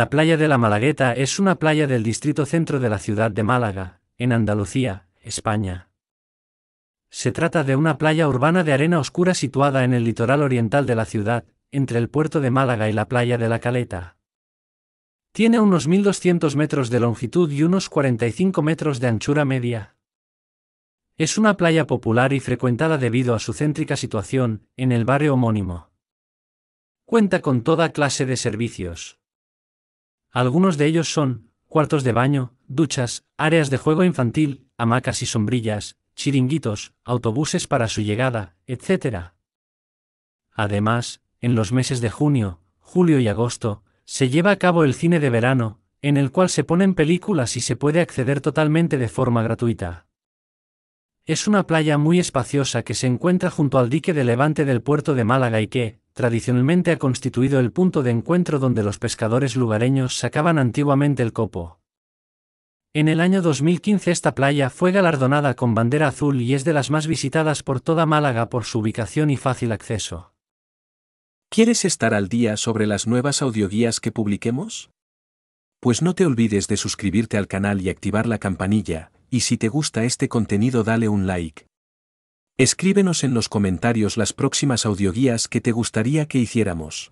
La playa de la Malagueta es una playa del distrito centro de la ciudad de Málaga, en Andalucía, España. Se trata de una playa urbana de arena oscura situada en el litoral oriental de la ciudad, entre el puerto de Málaga y la playa de la Caleta. Tiene unos 1.200 metros de longitud y unos 45 metros de anchura media. Es una playa popular y frecuentada debido a su céntrica situación, en el barrio homónimo. Cuenta con toda clase de servicios. Algunos de ellos son cuartos de baño, duchas, áreas de juego infantil, hamacas y sombrillas, chiringuitos, autobuses para su llegada, etc. Además, en los meses de junio, julio y agosto, se lleva a cabo el cine de verano, en el cual se ponen películas y se puede acceder totalmente de forma gratuita. Es una playa muy espaciosa que se encuentra junto al dique de levante del puerto de Málaga y que, tradicionalmente ha constituido el punto de encuentro donde los pescadores lugareños sacaban antiguamente el copo. En el año 2015 esta playa fue galardonada con bandera azul y es de las más visitadas por toda Málaga por su ubicación y fácil acceso. ¿Quieres estar al día sobre las nuevas audioguías que publiquemos? Pues no te olvides de suscribirte al canal y activar la campanilla, y si te gusta este contenido dale un like, Escríbenos en los comentarios las próximas audioguías que te gustaría que hiciéramos.